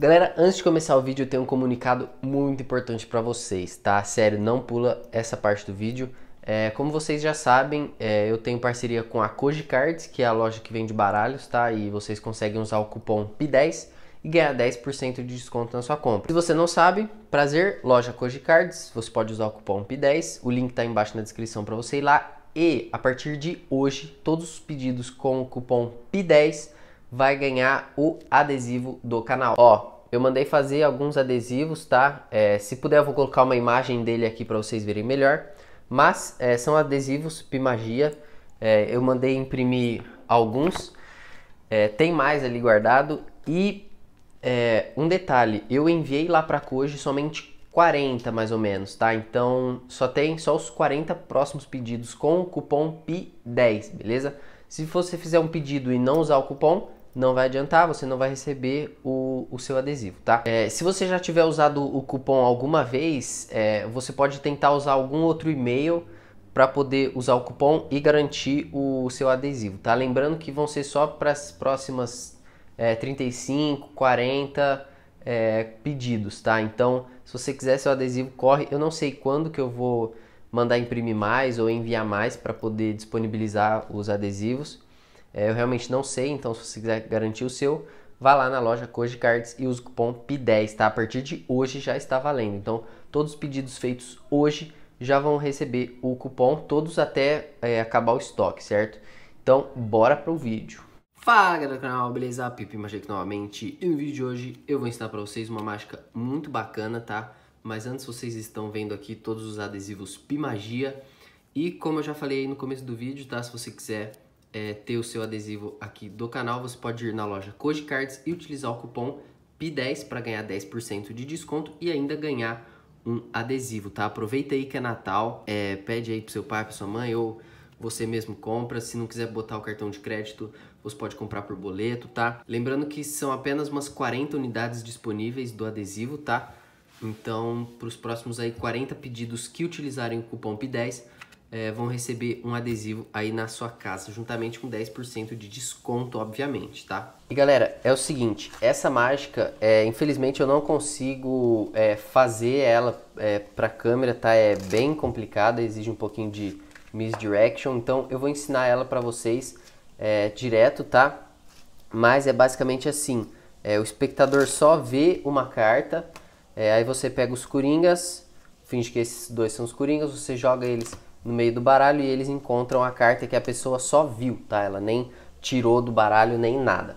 Galera, antes de começar o vídeo, eu tenho um comunicado muito importante para vocês, tá? Sério, não pula essa parte do vídeo. É, como vocês já sabem, é, eu tenho parceria com a Koji Cards, que é a loja que vende baralhos, tá? E vocês conseguem usar o cupom PI10 e ganhar 10% de desconto na sua compra. Se você não sabe, prazer, loja Koji Cards, você pode usar o cupom PI10, o link tá embaixo na descrição para você ir lá. E a partir de hoje, todos os pedidos com o cupom PI10 vai ganhar o adesivo do canal. Ó, eu mandei fazer alguns adesivos, tá? É, se puder eu vou colocar uma imagem dele aqui para vocês verem melhor. Mas é, são adesivos Pimagia. É, eu mandei imprimir alguns. É, tem mais ali guardado. E é, um detalhe, eu enviei lá para Koji somente 40 mais ou menos, tá? Então só tem só os 40 próximos pedidos com o cupom PI10, beleza? Se você fizer um pedido e não usar o cupom, não vai adiantar, você não vai receber o, o seu adesivo, tá? É, se você já tiver usado o cupom alguma vez, é, você pode tentar usar algum outro e-mail para poder usar o cupom e garantir o seu adesivo, tá? Lembrando que vão ser só para as próximas é, 35, 40 é, pedidos, tá? Então, se você quiser seu adesivo, corre. Eu não sei quando que eu vou mandar imprimir mais ou enviar mais para poder disponibilizar os adesivos, é, eu realmente não sei, então se você quiser garantir o seu, vá lá na loja Coge Cards e use o cupom P10, tá? A partir de hoje já está valendo. Então, todos os pedidos feitos hoje já vão receber o cupom, todos até é, acabar o estoque, certo? Então, bora pro vídeo. Fala galera do canal, beleza? Pipi Magique novamente. E no vídeo de hoje eu vou ensinar para vocês uma mágica muito bacana, tá? Mas antes vocês estão vendo aqui todos os adesivos Pimagia. E como eu já falei aí no começo do vídeo, tá? Se você quiser é, ter o seu adesivo aqui do canal, você pode ir na loja Code Cards e utilizar o cupom PI10 para ganhar 10% de desconto e ainda ganhar um adesivo, tá? Aproveita aí que é Natal, é, pede aí pro seu pai, pra sua mãe ou você mesmo compra. Se não quiser botar o cartão de crédito, você pode comprar por boleto, tá? Lembrando que são apenas umas 40 unidades disponíveis do adesivo, tá? Então, para os próximos aí 40 pedidos que utilizarem o cupom P10, é, vão receber um adesivo aí na sua casa, juntamente com 10% de desconto, obviamente, tá? E galera, é o seguinte, essa mágica, é, infelizmente eu não consigo é, fazer ela é, pra câmera, tá? É bem complicada, exige um pouquinho de misdirection, então eu vou ensinar ela pra vocês é, direto, tá? Mas é basicamente assim, é, o espectador só vê uma carta, é, aí você pega os coringas, finge que esses dois são os coringas, você joga eles no meio do baralho e eles encontram a carta que a pessoa só viu, tá? Ela nem tirou do baralho nem nada.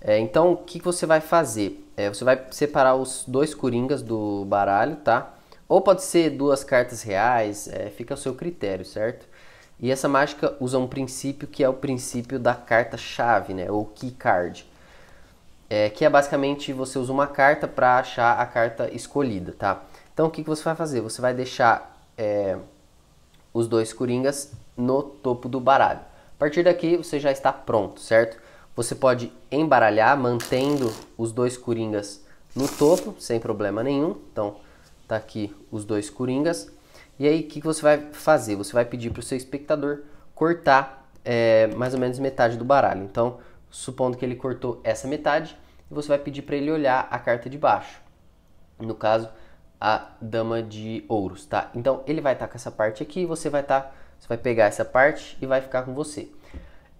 É, então, o que, você vai fazer? É, você vai separar os dois coringas do baralho, tá? Ou pode ser duas cartas reais, é, fica ao seu critério, certo? E essa mágica usa um princípio que é o princípio da carta-chave, né? Ou key card. É, que é basicamente você usa uma carta para achar a carta escolhida, tá? Então o que, que você vai fazer? Você vai deixar é, os dois coringas no topo do baralho. A partir daqui você já está pronto, certo? Você pode embaralhar mantendo os dois coringas no topo, sem problema nenhum. Então, tá aqui os dois coringas. E aí, o que, você vai fazer? Você vai pedir para o seu espectador cortar é, mais ou menos metade do baralho. Então, supondo que ele cortou essa metade, você vai pedir para ele olhar a carta de baixo. No caso, a dama de ouros, tá? Então ele vai estar tá com essa parte aqui, você vai estar, tá, você vai pegar essa parte e vai ficar com você.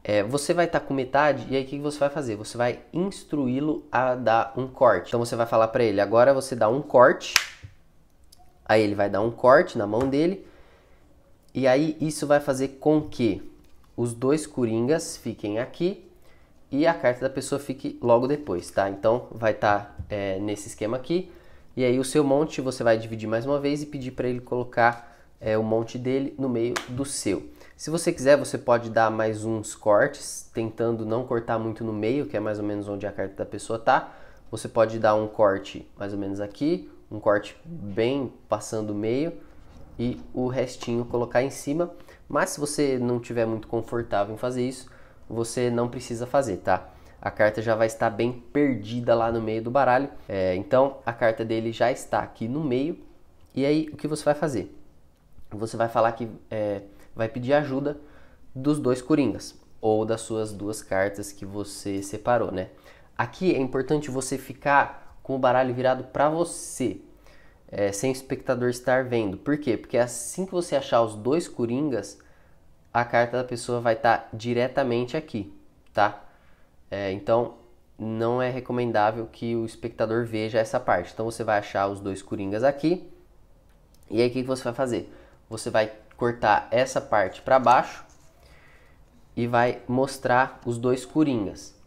É, você vai estar tá com metade e aí o que, que você vai fazer? Você vai instruí-lo a dar um corte. Então você vai falar para ele, agora você dá um corte, aí ele vai dar um corte na mão dele e aí isso vai fazer com que os dois coringas fiquem aqui e a carta da pessoa fique logo depois, tá? Então vai estar tá, é, nesse esquema aqui e aí o seu monte você vai dividir mais uma vez e pedir para ele colocar é, o monte dele no meio do seu. Se você quiser, você pode dar mais uns cortes, tentando não cortar muito no meio, que é mais ou menos onde a carta da pessoa tá. Você pode dar um corte mais ou menos aqui, um corte bem passando o meio e o restinho colocar em cima. Mas se você não tiver muito confortável em fazer isso, você não precisa fazer, tá? a carta já vai estar bem perdida lá no meio do baralho. É, então a carta dele já está aqui no meio. E aí o que você vai fazer? Você vai falar que é, vai pedir ajuda dos dois coringas ou das suas duas cartas que você separou, né? Aqui é importante você ficar com o baralho virado para você, é, sem o espectador estar vendo. Por quê? Porque assim que você achar os dois coringas, a carta da pessoa vai estar tá diretamente aqui, tá? É, então, não é recomendável que o espectador veja essa parte. Então, você vai achar os dois coringas aqui. E aí, o que você vai fazer? Você vai cortar essa parte para baixo e vai mostrar os dois coringas.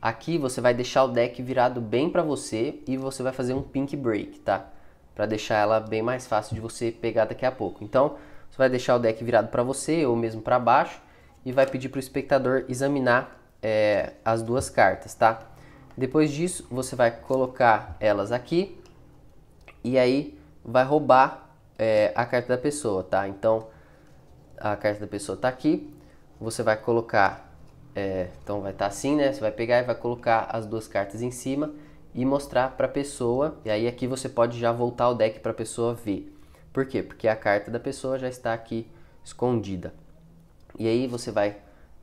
Aqui você vai deixar o deck virado bem para você e você vai fazer um pink break, tá? Para deixar ela bem mais fácil de você pegar daqui a pouco. Então, você vai deixar o deck virado para você ou mesmo para baixo e vai pedir para o espectador examinar é, as duas cartas, tá? Depois disso, você vai colocar elas aqui e aí vai roubar é, a carta da pessoa, tá? Então, a carta da pessoa tá aqui, você vai colocar, é, então vai estar tá assim, né? Você vai pegar e vai colocar as duas cartas em cima e mostrar para a pessoa, e aí aqui você pode já voltar o deck para a pessoa ver. Por quê? Porque a carta da pessoa já está aqui escondida. E aí você vai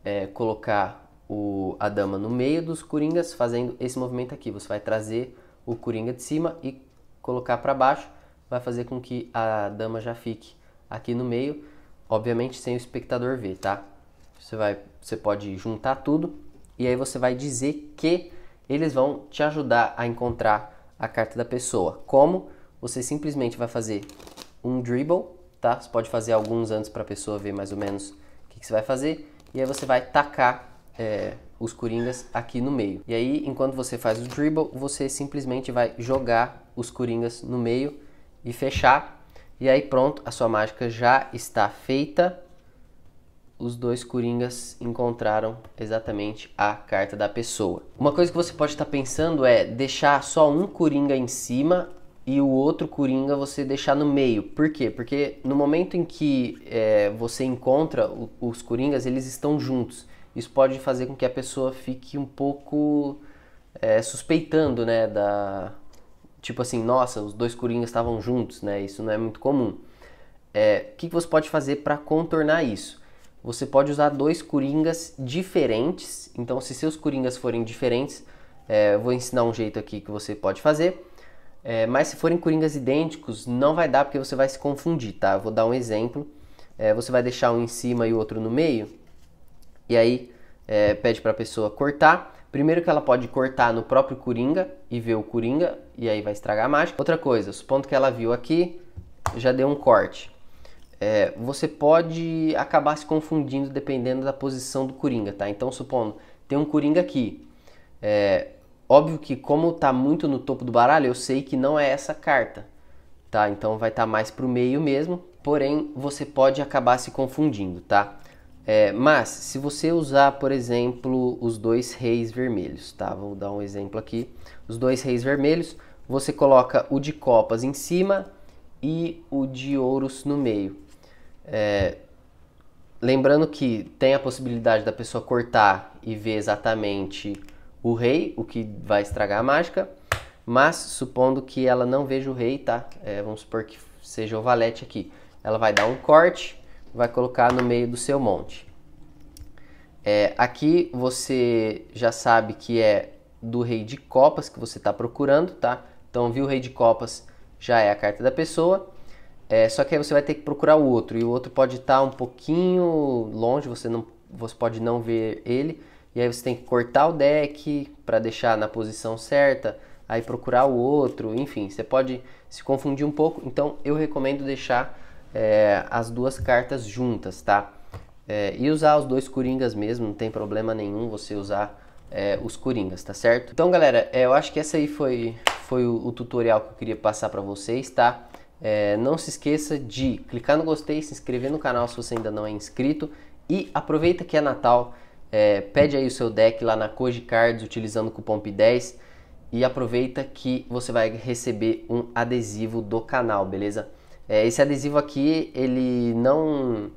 é, colocar o, a dama no meio dos coringas, fazendo esse movimento aqui. Você vai trazer o coringa de cima e colocar para baixo, vai fazer com que a dama já fique aqui no meio, obviamente sem o espectador ver, tá? Você, vai, você pode juntar tudo e aí você vai dizer que eles vão te ajudar a encontrar a carta da pessoa. Como? Você simplesmente vai fazer um dribble, tá? Você pode fazer alguns antes para a pessoa ver mais ou menos o que, que você vai fazer. E aí você vai tacar é, os coringas aqui no meio. E aí, enquanto você faz o dribble, você simplesmente vai jogar os coringas no meio e fechar. E aí pronto, a sua mágica já está feita. Os dois coringas encontraram exatamente a carta da pessoa. Uma coisa que você pode estar pensando é deixar só um coringa em cima e o outro coringa você deixar no meio. Por quê? Porque no momento em que é, você encontra o, os coringas, eles estão juntos isso pode fazer com que a pessoa fique um pouco é, suspeitando, né, da tipo assim, nossa, os dois coringas estavam juntos, né? Isso não é muito comum. É, o que você pode fazer para contornar isso? Você pode usar dois coringas diferentes. Então, se seus coringas forem diferentes, é, eu vou ensinar um jeito aqui que você pode fazer. É, mas se forem coringas idênticos, não vai dar porque você vai se confundir, tá? Eu vou dar um exemplo. É, você vai deixar um em cima e o outro no meio e aí é, pede para a pessoa cortar. Primeiro que ela pode cortar no próprio Coringa e ver o Coringa, e aí vai estragar a mágica. Outra coisa, supondo que ela viu aqui, já deu um corte. É, você pode acabar se confundindo dependendo da posição do Coringa, tá? Então, supondo, tem um Coringa aqui. É, óbvio que como tá muito no topo do baralho, eu sei que não é essa carta, tá? Então vai estar tá mais pro meio mesmo, porém você pode acabar se confundindo, tá? É, mas, se você usar, por exemplo, os dois reis vermelhos, tá? Vou dar um exemplo aqui. Os dois reis vermelhos, você coloca o de copas em cima e o de ouros no meio. É, lembrando que tem a possibilidade da pessoa cortar e ver exatamente o rei, o que vai estragar a mágica. Mas, supondo que ela não veja o rei, tá? É, vamos supor que seja o valete aqui. Ela vai dar um corte vai colocar no meio do seu monte. É, aqui você já sabe que é do rei de copas que você está procurando, tá? Então, viu o rei de copas já é a carta da pessoa. É, só que aí você vai ter que procurar o outro e o outro pode estar tá um pouquinho longe, você não, você pode não ver ele. E aí você tem que cortar o deck para deixar na posição certa, aí procurar o outro, enfim, você pode se confundir um pouco. Então, eu recomendo deixar é, as duas cartas juntas, tá? É, e usar os dois coringas mesmo, não tem problema nenhum você usar é, os coringas, tá certo? Então, galera, é, eu acho que esse aí foi, foi o, o tutorial que eu queria passar para vocês, tá? É, não se esqueça de clicar no gostei, se inscrever no canal se você ainda não é inscrito e aproveita que é Natal, é, pede aí o seu deck lá na Koji Cards utilizando o cupom P10 e aproveita que você vai receber um adesivo do canal, beleza? É, esse adesivo aqui, ele não.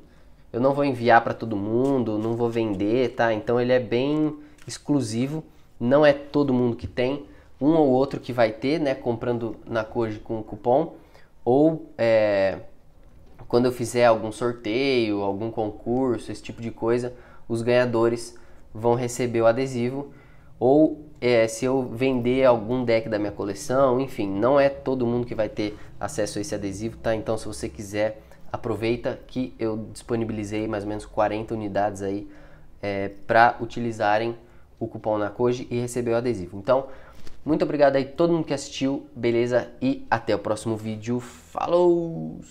Eu não vou enviar para todo mundo, não vou vender, tá? Então ele é bem exclusivo, não é todo mundo que tem. Um ou outro que vai ter, né? Comprando na Koji com o cupom. Ou é, quando eu fizer algum sorteio, algum concurso, esse tipo de coisa, os ganhadores vão receber o adesivo ou é, se eu vender algum deck da minha coleção, enfim, não é todo mundo que vai ter acesso a esse adesivo, tá? Então se você quiser, aproveita que eu disponibilizei mais ou menos 40 unidades aí é, para utilizarem o cupom na Nakoji e receber o adesivo. Então, muito obrigado aí todo mundo que assistiu, beleza? E até o próximo vídeo. Falou!